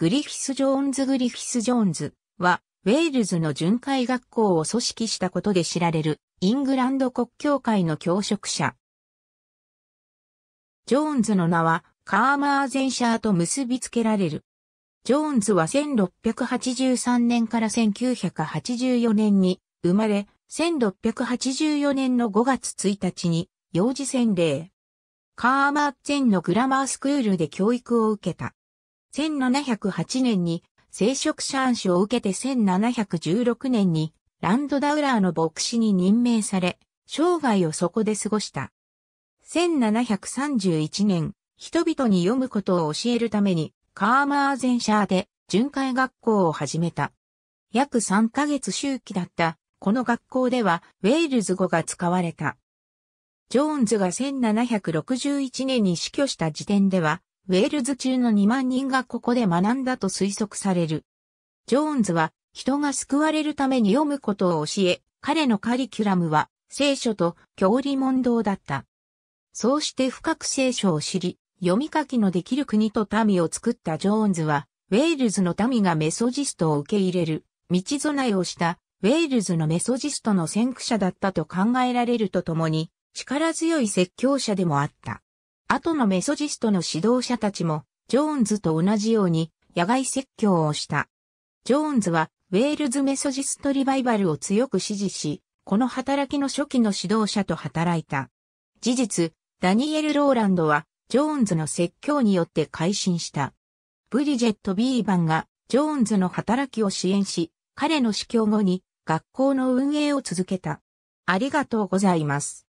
グリフィス・ジョーンズ・グリフィス・ジョーンズは、ウェールズの巡回学校を組織したことで知られる、イングランド国教会の教職者。ジョーンズの名は、カーマーゼンシャーと結びつけられる。ジョーンズは1683年から1984年に生まれ、1684年の5月1日に幼児洗礼。カーマーゼンのグラマースクールで教育を受けた。1708年に聖職者暗視を受けて1716年にランドダウラーの牧師に任命され、生涯をそこで過ごした。1731年、人々に読むことを教えるために、カーマーゼンシャーで巡回学校を始めた。約3ヶ月周期だった、この学校ではウェールズ語が使われた。ジョーンズが1761年に死去した時点では、ウェールズ中の2万人がここで学んだと推測される。ジョーンズは人が救われるために読むことを教え、彼のカリキュラムは聖書と教理問答だった。そうして深く聖書を知り、読み書きのできる国と民を作ったジョーンズは、ウェールズの民がメソジストを受け入れる、道備えをしたウェールズのメソジストの先駆者だったと考えられるとともに、力強い説教者でもあった。後のメソジストの指導者たちも、ジョーンズと同じように野外説教をした。ジョーンズは、ウェールズメソジストリバイバルを強く支持し、この働きの初期の指導者と働いた。事実、ダニエル・ローランドは、ジョーンズの説教によって改心した。ブリジェット・ビーバンが、ジョーンズの働きを支援し、彼の死去後に、学校の運営を続けた。ありがとうございます。